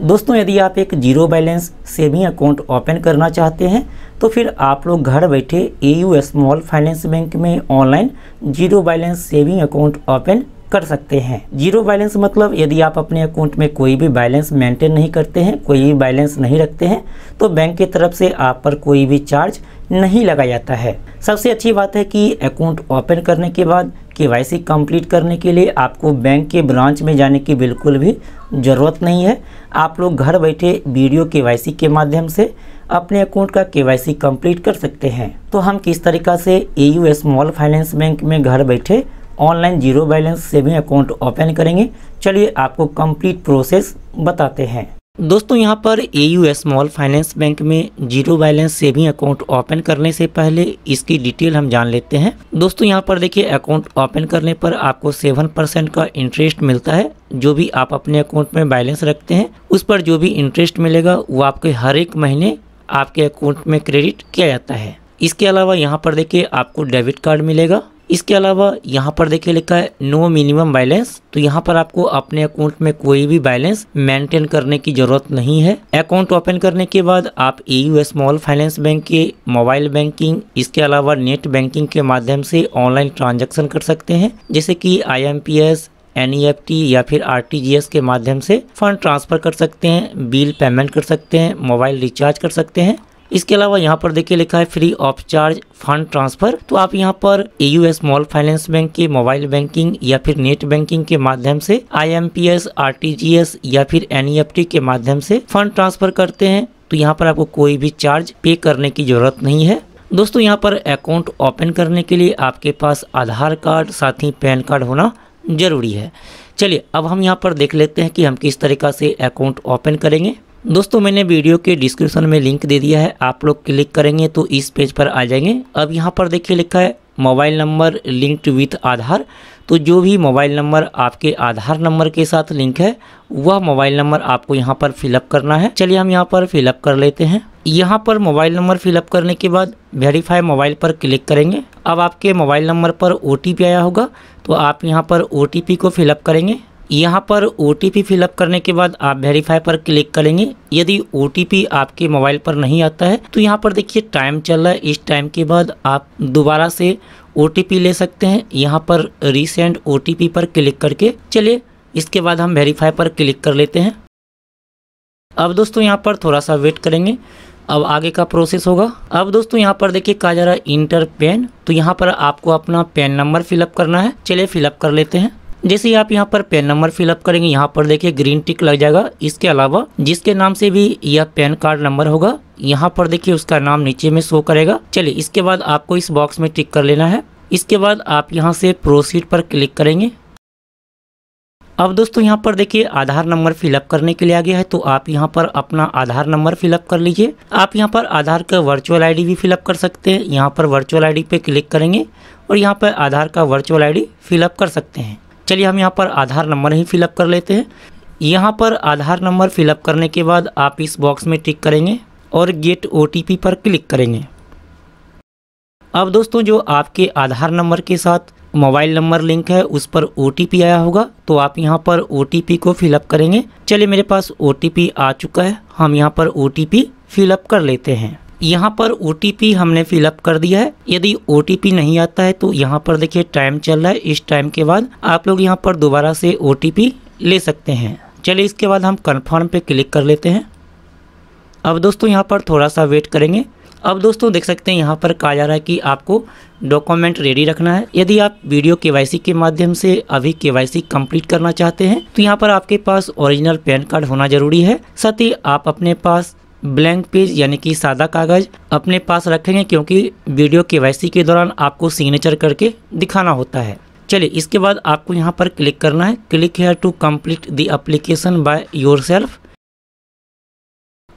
दोस्तों यदि आप एक zero balance saving account open करना चाहते हैं तो फिर आप लोग घर बैठे A U small finance bank में online zero balance saving account open कर सकते हैं जीरो बैलेंस मतलब यदि आप अपने अकाउंट में कोई भी बैलेंस मेंटेन नहीं करते हैं कोई भी बैलेंस नहीं रखते हैं तो बैंक की तरफ से आप पर कोई भी चार्ज नहीं लगाया जाता है सबसे अच्छी बात है कि अकाउंट ओपन करने के बाद केवाईसी कंप्लीट करने के लिए आपको बैंक के ब्रांच में जाने की बिल्कुल भी ज़रूरत नहीं है आप लोग घर बैठे वीडियो केवाईसी के माध्यम से अपने अकाउंट का केवाईसी कंप्लीट कर सकते हैं तो हम किस तरीका से A U small finance bank में घर बैठे online zero balance saving account open करेंगे चलिए आपको कंप्लीट प्रोसेस बताते हैं दोस्तों यहाँ पर A U small finance bank में zero balance saving account open करने से पहले इसकी डिटेल हम जान लेते हैं दोस्तों यहाँ पर देखिए अकाउंट ओपन करने पर आपको सेवन परसेंट का इंटरेस्ट मिलता है जो भी आप अपने अकाउंट में बैलेंस रखते हैं उस पर जो भी इंटरेस्ट मिलेगा वो आपके हर एक महीने आपके अकाउंट में क्रेडिट किया जाता है इसके अलावा यहाँ पर देखिए आपको डेबिट कार्ड मिलेगा इसके अलावा यहाँ पर देखिए लिखा है नो मिनिमम बैलेंस तो यहाँ पर आपको अपने अकाउंट में कोई भी बैलेंस मेंटेन करने की जरूरत नहीं है अकाउंट ओपन करने के बाद आप ए स्मॉल फाइनेंस बैंक के मोबाइल बैंकिंग इसके अलावा नेट बैंकिंग के माध्यम से ऑनलाइन ट्रांजेक्शन कर सकते हैं जैसे कि I M P S N या फिर आर के माध्यम से फंड ट्रांसफर कर सकते हैं बिल पेमेंट कर सकते हैं मोबाइल रिचार्ज कर सकते हैं इसके अलावा यहाँ पर देखिए लिखा है free of charge fund transfer तो आप यहाँ पर एयू स्मॉल फाइनेंस बैंक के मोबाइल बैंकिंग या फिर नेट बैंकिंग के माध्यम से आईएमपीएस आरटीजीएस या फिर एनईएफटी e के माध्यम से फंड ट्रांसफर करते हैं तो यहाँ पर आपको कोई भी चार्ज पे करने की जरूरत नहीं है दोस्तों यहाँ पर अकाउंट ओपन करने के लिए आपके पास आधार कार्ड साथ ही पैन कार्ड होना जरूरी है चलिए अब हम यहाँ पर देख लेते हैं कि हम किस तरीका से अकाउंट ओपन करेंगे दोस्तों मैंने वीडियो के डिस्क्रिप्शन में लिंक दे दिया है आप लोग क्लिक करेंगे तो इस पेज पर आ जाएंगे अब यहाँ पर देखिए लिखा है mobile number linked with Aadhaar तो जो भी मोबाइल नंबर आपके आधार नंबर के साथ लिंक है वह मोबाइल नंबर आपको यहाँ पर फिलअप करना है चलिए हम यहाँ पर फिलअप कर लेते हैं यहाँ पर मोबाइल नंबर फिलअप करने के बाद वेरीफाई मोबाइल पर क्लिक करेंगे अब आपके मोबाइल नंबर पर ओ आया होगा तो आप यहाँ पर ओ को फिलअप करेंगे यहाँ पर ओ टी फिलअप करने के बाद आप वेरीफाई पर क्लिक करेंगे यदि ओ आपके मोबाइल पर नहीं आता है तो यहाँ पर देखिए टाइम चल रहा है इस टाइम के बाद आप दोबारा से ओ ले सकते हैं यहाँ पर रिसेंट ओ पर क्लिक करके चलिए इसके बाद हम वेरीफाई पर क्लिक कर लेते हैं अब दोस्तों यहाँ पर थोड़ा सा वेट करेंगे अब आगे का प्रोसेस होगा अब दोस्तों यहाँ पर देखिए कहा जा रहा है इंटर पेन तो यहाँ पर आपको अपना पेन नंबर फिलअप करना है चलिए फिलअप कर लेते हैं जैसे आप यहाँ पर पेन नंबर फिलअप करेंगे यहाँ पर देखिए ग्रीन टिक लग जाएगा इसके अलावा जिसके नाम से भी यह पैन कार्ड नंबर होगा यहाँ पर देखिए उसका नाम नीचे में शो करेगा चलिए इसके बाद आपको इस बॉक्स में टिक कर लेना है इसके बाद आप यहाँ से प्रोसीड पर क्लिक करेंगे अब दोस्तों यहाँ पर देखिए आधार नंबर फिलअप करने के लिए आ गया है तो आप यहाँ पर अपना आधार नंबर फिलअप कर लीजिए आप यहाँ पर आधार का वर्चुअल आईडी भी फिलअप कर सकते हैं यहाँ पर वर्चुअल आईडी पे क्लिक करेंगे और यहाँ पर आधार का वर्चुअल आईडी फिलअप कर सकते हैं चलिए हम यहाँ पर आधार नंबर ही फिलअप कर लेते हैं यहाँ पर आधार नंबर फिलअप करने के बाद आप इस बॉक्स में टिक करेंगे और गेट ओ पर क्लिक करेंगे अब दोस्तों जो आपके आधार नंबर के साथ मोबाइल नंबर लिंक है उस पर ओ आया होगा तो आप यहाँ पर ओ को फिलअप करेंगे चलिए मेरे पास ओ आ चुका है हम यहाँ पर ओ फिलअप कर लेते हैं यहाँ पर ओ हमने फिलअप कर दिया है यदि ओ नहीं आता है तो यहाँ पर देखिए टाइम चल रहा है इस टाइम के बाद आप लोग यहाँ पर दोबारा से ओ ले सकते हैं चलिए इसके बाद हम कन्फर्म पे क्लिक कर लेते हैं अब दोस्तों यहाँ पर थोड़ा सा वेट करेंगे अब दोस्तों देख सकते हैं यहाँ पर कहा जा रहा है कि आपको डॉक्यूमेंट रेडी रखना है यदि आप वीडियो के के माध्यम से अभी के कंप्लीट करना चाहते हैं तो यहाँ पर आपके पास ओरिजिनल पैन कार्ड होना जरूरी है साथ ही आप अपने पास ब्लैंक पेज यानी कि सादा कागज़ अपने पास रखेंगे क्योंकि वीडियो के वैसी के दौरान आपको सिग्नेचर करके दिखाना होता है चलिए इसके बाद आपको यहाँ पर क्लिक करना है click here to complete the application by yourself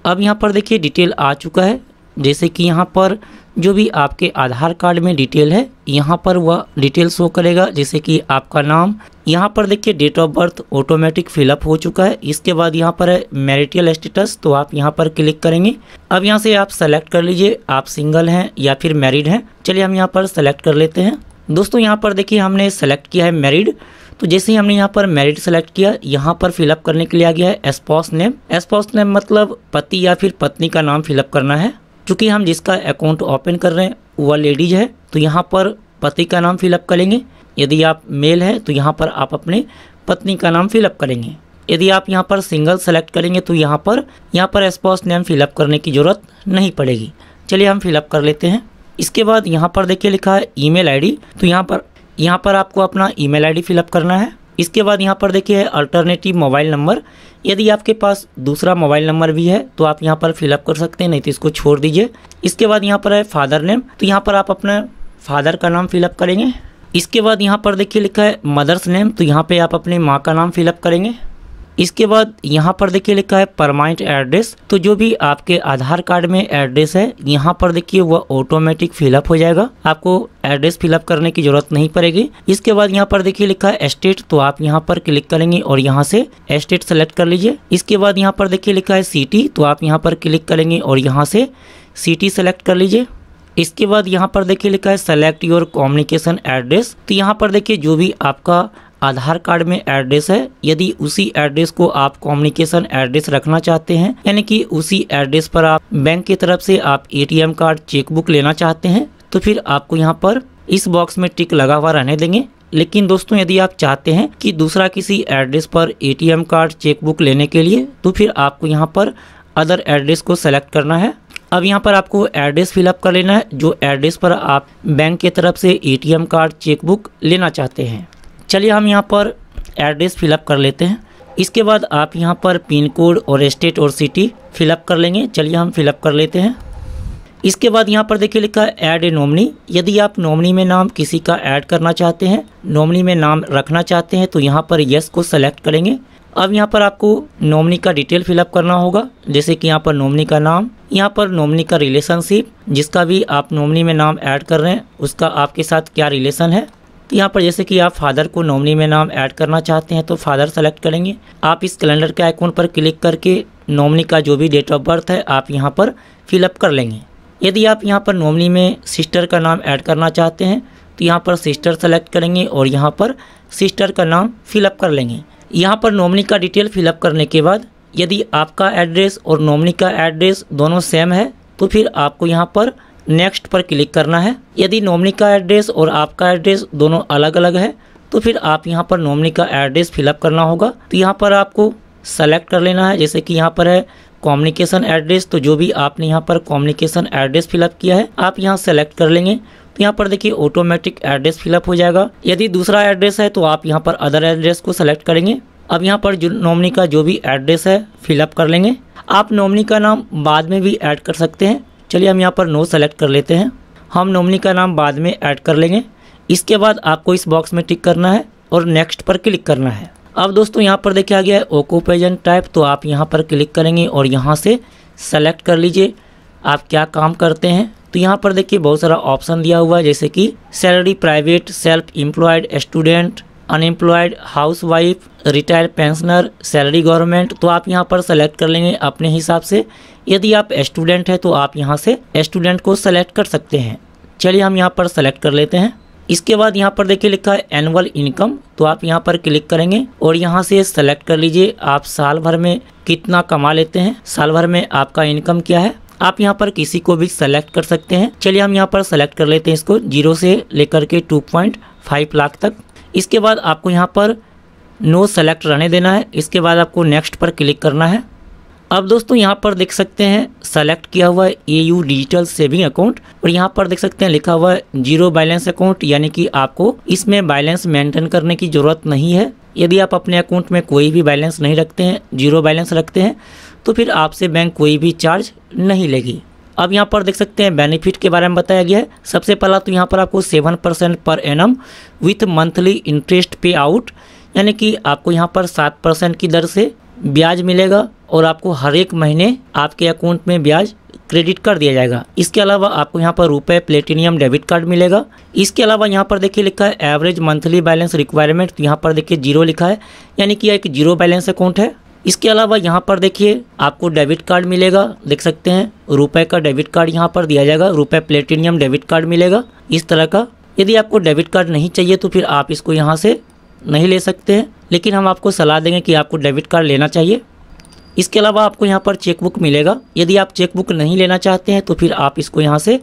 अब यहाँ पर देखिए डिटेल आ चुका है जैसे कि यहाँ पर जो भी आपके आधार कार्ड में डिटेल है यहाँ पर वह डिटेल शो करेगा जैसे कि आपका नाम यहाँ पर देखिए date of birth automatic fill up हो चुका है इसके बाद यहाँ पर है मेरिटियल स्टेटस तो आप यहाँ पर क्लिक करेंगे अब यहाँ से आप सेलेक्ट कर लीजिए आप सिंगल हैं या फिर मैरिड हैं चलिए हम यहाँ पर सेलेक्ट कर लेते हैं दोस्तों यहाँ पर देखिए हमने सेलेक्ट किया है मैरिड तो जैसे ही हमने यहाँ पर मैरिड सेलेक्ट किया यहाँ पर फिलअप करने के लिए आ गया है एसपॉस नेम एसपॉस नेम मतलब पति या फिर पत्नी का नाम फिलअप करना है चूँकि हम जिसका अकाउंट ओपन कर रहे हैं वह लेडीज है तो यहाँ पर पति का नाम फिलअप करेंगे यदि आप मेल हैं तो यहाँ पर आप अपने पत्नी का नाम फिलअप करेंगे यदि आप यहाँ पर सिंगल सेलेक्ट करेंगे तो यहाँ पर यहाँ पर एस्पॉस नेम फिलअप करने की ज़रूरत नहीं पड़ेगी चलिए हम फिलअप कर लेते हैं इसके बाद यहाँ पर देखिए लिखा है ई मेल तो यहाँ पर यहाँ पर आपको अपना ई मेल फिलअप करना है इसके बाद यहाँ पर देखिए अल्टरनेटिव मोबाइल नंबर यदि आपके पास दूसरा मोबाइल नंबर भी है तो आप यहाँ पर फिलअप कर सकते हैं नहीं तो इसको छोड़ दीजिए इसके बाद यहाँ पर है फादर नेम तो यहाँ पर आप अपना फादर का नाम फिलअप करेंगे इसके बाद यहाँ पर देखिए लिखा है मदर्स नेम तो यहाँ पे आप अपने माँ का नाम फिलअप करेंगे इसके बाद यहाँ पर देखिए लिखा है परमानेंट एड्रेस तो जो भी आपके आधार कार्ड में एड्रेस है यहाँ पर देखिए वह ऑटोमेटिक फिलअप हो जाएगा आपको एड्रेस फिलअप करने की जरूरत नहीं पड़ेगी इसके बाद यहाँ पर देखिए लिखा है स्टेट तो आप यहाँ पर क्लिक करेंगे और यहाँ से स्टेट सेलेक्ट कर लीजिए इसके बाद यहाँ पर देखिए लिखा है सिटी तो आप यहाँ पर क्लिक करेंगे और यहाँ से सिटी सेलेक्ट कर लीजिए इसके बाद यहाँ पर देखिए लिखा है सेलेक्ट योर कम्युनिकेशन एड्रेस तो यहाँ पर देखिए जो भी आपका आधार कार्ड में एड्रेस है यदि उसी एड्रेस को आप कम्युनिकेशन एड्रेस रखना चाहते हैं यानी कि उसी एड्रेस पर आप बैंक की तरफ से आप एटीएम कार्ड चेकबुक लेना चाहते हैं तो फिर आपको यहाँ पर इस बॉक्स में टिक लगा हुआ रहने देंगे लेकिन दोस्तों यदि आप चाहते हैं कि दूसरा किसी एड्रेस पर ए कार्ड चेकबुक लेने के लिए तो फिर आपको यहाँ पर अदर एड्रेस को सेलेक्ट करना है अब यहाँ पर आपको एड्रेस फिलअप कर लेना है जो एड्रेस पर आप बैंक की तरफ से एटीएम कार्ड चेकबुक लेना चाहते हैं चलिए हम यहाँ पर एड्रेस फिलअप कर लेते हैं इसके बाद आप यहाँ पर पिन कोड और स्टेट और सिटी फिलअप कर लेंगे चलिए हम फिलअप कर लेते हैं इसके बाद यहाँ पर देखिए लिखा है ऐड ए नॉमनी यदि आप नॉमनी में नाम किसी का ऐड करना चाहते हैं नॉमनी में नाम रखना चाहते हैं तो यहाँ पर यस को सेलेक्ट करेंगे अब यहाँ पर आपको नॉमनी का डिटेल फिलअप करना होगा जैसे कि यहाँ पर नॉमनी का नाम यहाँ पर नॉमनी का रिलेशनशिप जिसका भी आप नॉमनी में नाम ऐड कर रहे हैं उसका आपके साथ क्या रिलेशन है तो यहाँ पर जैसे कि आप फादर को नॉमनी में नाम ऐड करना चाहते हैं तो फादर सेलेक्ट करेंगे आप इस कैलेंडर के आइकॉन पर क्लिक करके नॉमनी का जो भी डेट ऑफ बर्थ है आप यहाँ पर फिलअप कर लेंगे यदि आप यहाँ पर नॉमनी में सिस्टर का नाम ऐड करना चाहते हैं तो यहाँ पर सिस्टर सेलेक्ट करेंगे और यहाँ पर सिस्टर का नाम फिलअप कर लेंगे यहाँ पर नॉमनी का डिटेल फिलअप करने के बाद यदि आपका एड्रेस और नॉमिनी का एड्रेस दोनों सेम है तो फिर आपको यहाँ पर नेक्स्ट पर क्लिक करना है यदि नॉमिनी का एड्रेस और आपका एड्रेस दोनों अलग अलग है तो फिर आप यहाँ पर नॉमिनी का एड्रेस फिलअप करना होगा तो यहाँ पर आपको सेलेक्ट कर लेना है जैसे कि यहाँ पर है कम्युनिकेशन एड्रेस तो जो भी आपने यहाँ पर कम्युनिकेशन एड्रेस फिलअप किया है आप यहाँ सेलेक्ट कर लेंगे तो यहाँ पर देखिए ऑटोमेटिक एड्रेस फिलअप हो जाएगा यदि दूसरा एड्रेस है तो आप यहाँ पर अदर एड्रेस को सेलेक्ट करेंगे अब यहाँ पर जो नॉमनी का जो भी एड्रेस है फिलअप कर लेंगे आप नॉमनी का नाम बाद में भी ऐड कर सकते हैं चलिए हम यहाँ पर नो सेलेक्ट कर लेते हैं हम नॉमनी का नाम बाद में ऐड कर लेंगे इसके बाद आपको इस बॉक्स में टिक करना है और नेक्स्ट पर क्लिक करना है अब दोस्तों यहाँ पर देखा गया है ओकोपेजन टाइप तो आप यहाँ पर क्लिक करेंगे और यहाँ से सेलेक्ट कर लीजिए आप क्या काम करते हैं तो यहाँ पर देखिए बहुत सारा ऑप्शन दिया हुआ है जैसे कि salary private self employed student unemployed housewife retired pensioner salary government तो आप यहाँ पर सेलेक्ट कर लेंगे अपने हिसाब से यदि आप स्टूडेंट हैं तो आप यहाँ से स्टूडेंट को सेलेक्ट कर सकते हैं चलिए हम यहाँ पर सेलेक्ट कर लेते हैं इसके बाद यहाँ पर देखिए लिखा है एनुअल इनकम तो आप यहाँ पर क्लिक करेंगे और यहाँ से सेलेक्ट कर लीजिए आप साल भर में कितना कमा लेते हैं साल भर में आपका इनकम क्या है आप यहाँ पर किसी को भी सेलेक्ट कर सकते हैं चलिए हम यहाँ पर सेलेक्ट कर लेते हैं इसको जीरो से लेकर के टू पॉइंट फाइव लाख तक इसके बाद आपको यहाँ पर नो सेलेक्ट रहने देना है इसके बाद आपको नेक्स्ट पर क्लिक करना है अब दोस्तों यहाँ पर देख सकते हैं सेलेक्ट किया हुआ है A U digital saving account और यहाँ पर देख सकते हैं लिखा हुआ है जीरो बैलेंस अकाउंट यानी कि आपको इसमें बैलेंस मेंटेन करने की ज़रूरत नहीं है यदि आप अपने अकाउंट में कोई भी बैलेंस नहीं रखते हैं जीरो बैलेंस रखते हैं तो फिर आपसे बैंक कोई भी चार्ज नहीं लेगी अब यहाँ पर देख सकते हैं बेनिफिट के बारे में बताया गया है सबसे पहला तो यहाँ पर आपको seven percent per annum with monthly interest pay out यानी कि आपको यहाँ पर सात परसेंट की दर से ब्याज मिलेगा और आपको हर एक महीने आपके अकाउंट में ब्याज क्रेडिट कर दिया जाएगा इसके अलावा आपको यहाँ पर रुपए प्लेटिनियम डेबिट कार्ड मिलेगा इसके अलावा यहाँ पर देखिए लिखा है एवरेज मंथली बैलेंस रिक्वायरमेंट यहाँ पर देखिए जीरो लिखा है यानी कि एक जीरो बैलेंस अकाउंट है इसके अलावा यहाँ पर देखिए आपको डेबिट कार्ड मिलेगा देख सकते हैं रुपए का डेबिट कार्ड यहाँ पर दिया जाएगा रुपए प्लेटिनियम डेबिट कार्ड मिलेगा इस तरह का यदि आपको डेबिट कार्ड नहीं चाहिए तो फिर आप इसको यहाँ से नहीं ले सकते हैं लेकिन हम आपको सलाह देंगे कि आपको डेबिट कार्ड लेना चाहिए इसके अलावा आपको यहाँ पर चेकबुक मिलेगा यदि आप चेकबुक नहीं लेना चाहते हैं तो फिर आप इसको यहाँ से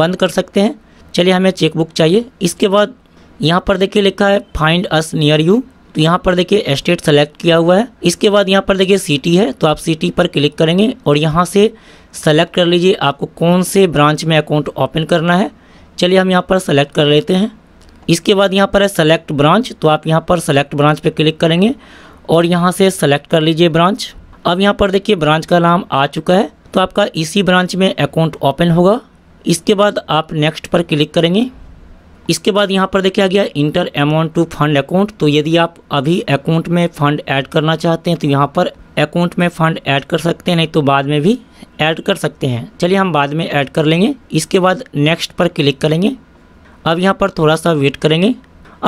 बंद कर सकते हैं चलिए हमें चेकबुक चाहिए इसके बाद यहाँ पर देखिए लिखा है फाइंड अस नियर यू तो यहाँ पर देखिए स्टेट सेलेक्ट किया हुआ है इसके बाद यहाँ पर देखिए सिटी है तो आप सिटी पर क्लिक करेंगे और यहाँ से सेलेक्ट कर लीजिए आपको कौन से ब्रांच में अकाउंट ओपन करना है चलिए हम यहाँ पर सेलेक्ट कर लेते हैं इसके बाद यहाँ पर है सेलेक्ट ब्रांच तो आप यहाँ पर सेलेक्ट ब्रांच पर क्लिक करेंगे और यहाँ से सेलेक्ट कर लीजिए ब्रांच अब यहाँ पर देखिए ब्रांच का नाम आ चुका है तो आपका इसी ब्रांच में अकाउंट ओपन होगा इसके बाद आप नेक्स्ट पर क्लिक करेंगे इसके बाद यहाँ पर देखा गया enter amount to fund account तो यदि आप अभी अकाउंट में फंड ऐड करना चाहते हैं तो यहाँ पर अकाउंट में फंड ऐड कर सकते हैं नहीं तो बाद में भी ऐड कर सकते हैं चलिए हम बाद में ऐड कर लेंगे इसके बाद नेक्स्ट पर क्लिक करेंगे अब यहाँ पर थोड़ा सा वेट करेंगे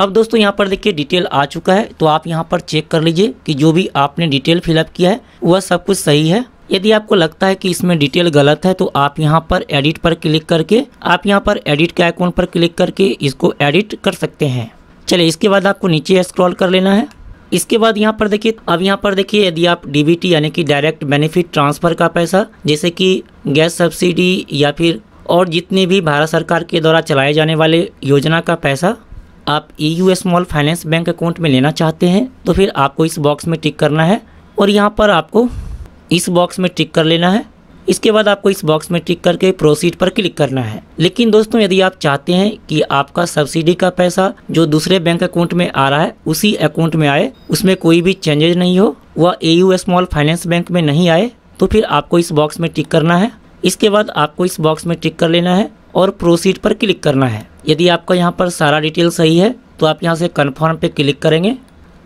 अब दोस्तों यहाँ पर देखिए डिटेल आ चुका है तो आप यहाँ पर चेक कर लीजिए कि जो भी आपने डिटेल फिलअप किया है वह सब कुछ सही है यदि आपको लगता है कि इसमें डिटेल गलत है तो आप यहाँ पर एडिट पर क्लिक करके आप यहाँ पर एडिट के आइकॉन पर क्लिक करके इसको एडिट कर सकते हैं चलिए इसके बाद आपको नीचे स्क्रॉल कर लेना है इसके बाद यहाँ पर देखिए अब यहाँ पर देखिए यदि आप डीबीटी यानी कि डायरेक्ट बेनिफिट ट्रांसफ़र का पैसा जैसे कि गैस सब्सिडी या फिर और जितने भी भारत सरकार के द्वारा चलाए जाने वाले योजना का पैसा आप A U small finance bank account में लेना चाहते हैं तो फिर आपको इस बॉक्स में टिक करना है और यहाँ पर आपको इस बॉक्स में टिक कर लेना है इसके बाद आपको इस बॉक्स में टिक करके प्रोसीड पर क्लिक करना है लेकिन दोस्तों यदि आप चाहते हैं कि आपका सब्सिडी का पैसा जो दूसरे बैंक अकाउंट में आ रहा है उसी अकाउंट में आए उसमें कोई भी चेंजेज नहीं हो वह A U small finance bank में नहीं आए तो फिर आपको इस बॉक्स में टिक करना है इसके बाद आपको इस बॉक्स में टिक कर लेना है और प्रोसीड पर क्लिक करना है यदि आपका यहाँ पर सारा डिटेल सही है तो आप यहाँ से कन्फर्म पे क्लिक करेंगे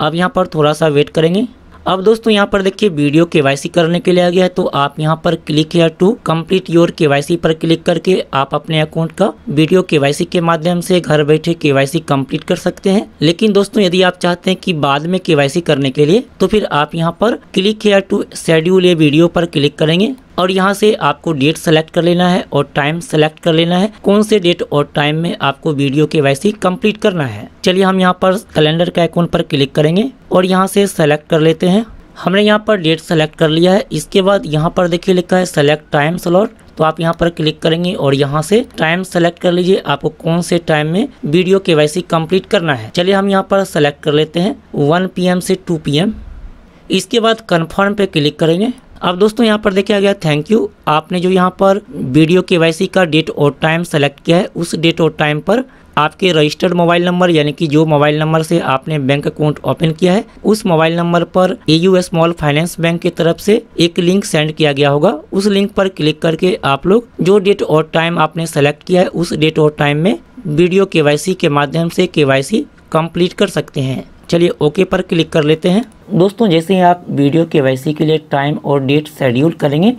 अब यहाँ पर थोड़ा सा वेट करेंगे अब दोस्तों यहाँ पर देखिए वीडियो के करने के लिए आ गया है तो आप यहाँ पर क्लिक या टू कम्प्लीट योर के पर क्लिक करके आप अपने अकाउंट का वीडियो के के माध्यम से घर बैठे के वाई कर सकते हैं लेकिन दोस्तों यदि आप चाहते हैं कि बाद में के करने के लिए तो फिर आप यहाँ पर क्लिक या टू शेड्यूल ए वीडियो पर क्लिक करेंगे और यहाँ से आपको डेट सेलेक्ट कर लेना है और टाइम सेलेक्ट कर लेना है कौन से डेट और टाइम में आपको वीडियो के वैसे कंप्लीट करना है चलिए हम यहाँ पर कैलेंडर के आइकॉन पर क्लिक करेंगे और यहाँ से सेलेक्ट कर लेते हैं हमने यहाँ पर डेट सेलेक्ट कर लिया है इसके बाद यहाँ पर देखिए लिखा है सेलेक्ट टाइम स्लॉट तो आप यहाँ पर क्लिक करेंगे और यहाँ से टाइम सेलेक्ट कर लीजिए आपको कौन से टाइम में वीडियो के वैसी कंप्लीट करना है चलिए हम यहाँ पर सेलेक्ट कर लेते हैं वन पी से टू पी इसके बाद कन्फर्म पे क्लिक करेंगे अब दोस्तों यहाँ पर देखा गया थैंक यू आपने जो यहाँ पर वीडियो के का डेट और टाइम सेलेक्ट किया है उस डेट और टाइम पर आपके रजिस्टर्ड मोबाइल नंबर यानी कि जो मोबाइल नंबर से आपने बैंक अकाउंट ओपन किया है उस मोबाइल नंबर पर A U small finance bank की तरफ से एक लिंक सेंड किया गया होगा उस लिंक पर क्लिक करके आप लोग जो डेट और टाइम आपने सेलेक्ट किया है उस डेट और टाइम में वीडियो के के माध्यम से के कंप्लीट कर सकते हैं चलिए ओके पर क्लिक कर लेते हैं दोस्तों जैसे ही आप वीडियो के वैसी के लिए टाइम और डेट शेड्यूल करेंगे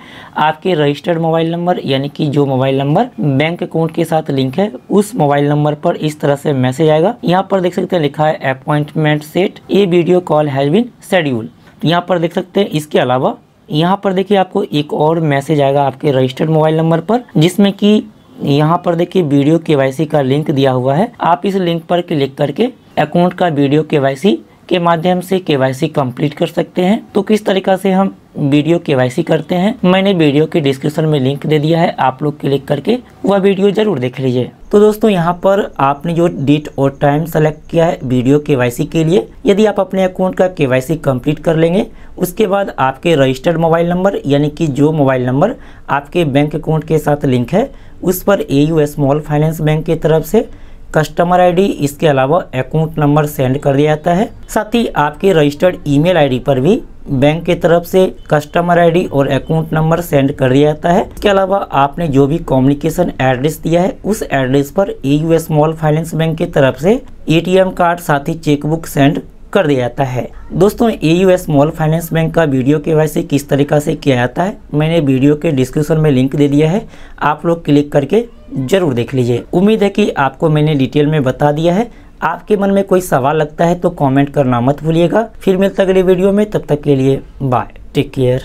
आपके रजिस्टर्ड मोबाइल नंबर यानी कि जो मोबाइल नंबर बैंक अकाउंट के साथ लिंक है उस मोबाइल नंबर पर इस तरह से मैसेज आएगा यहाँ पर देख सकते हैं लिखा है appointment set a video call has been schedule यहाँ पर देख सकते हैं इसके अलावा यहाँ पर देखिए आपको एक और मैसेज आएगा आपके रजिस्टर्ड मोबाइल नंबर पर जिसमें कि यहाँ पर देखिए वीडियो के का लिंक दिया हुआ है आप इस लिंक पर क्लिक करके अकाउंट का वीडियो के के माध्यम से केवाईसी कंप्लीट कर सकते हैं तो किस तरीका से हम वीडियो केवाईसी करते हैं मैंने वीडियो के डिस्क्रिप्शन में लिंक दे दिया है आप लोग क्लिक करके वह वीडियो जरूर देख लीजिए तो दोस्तों यहाँ पर आपने जो डेट और टाइम सेलेक्ट किया है वीडियो केवाईसी के लिए यदि आप अपने अकाउंट का के कंप्लीट कर लेंगे उसके बाद आपके रजिस्टर्ड मोबाइल नंबर यानी कि जो मोबाइल नंबर आपके बैंक अकाउंट के साथ लिंक है उस पर A U small finance bank की तरफ से कस्टमर आईडी इसके अलावा अकाउंट नंबर सेंड कर दिया जाता है साथ ही आपके रजिस्टर्ड ईमेल आईडी पर भी बैंक की तरफ से कस्टमर आईडी और अकाउंट नंबर सेंड कर दिया जाता है इसके अलावा आपने जो भी कम्युनिकेशन एड्रेस दिया है उस एड्रेस पर A U small finance bank की तरफ से एटीएम कार्ड साथ ही चेकबुक सेंड कर दिया जाता है दोस्तों A U small finance bank का वीडियो के वैसे किस तरीका से किया जाता है मैंने वीडियो के डिस्क्रिप्शन में लिंक दे दिया है आप लोग क्लिक करके जरूर देख लीजिए उम्मीद है कि आपको मैंने डिटेल में बता दिया है आपके मन में कोई सवाल लगता है तो कॉमेंट करना मत भूलिएगा फिर मिलता अगले वीडियो में तब तक के लिए बाय टेक केयर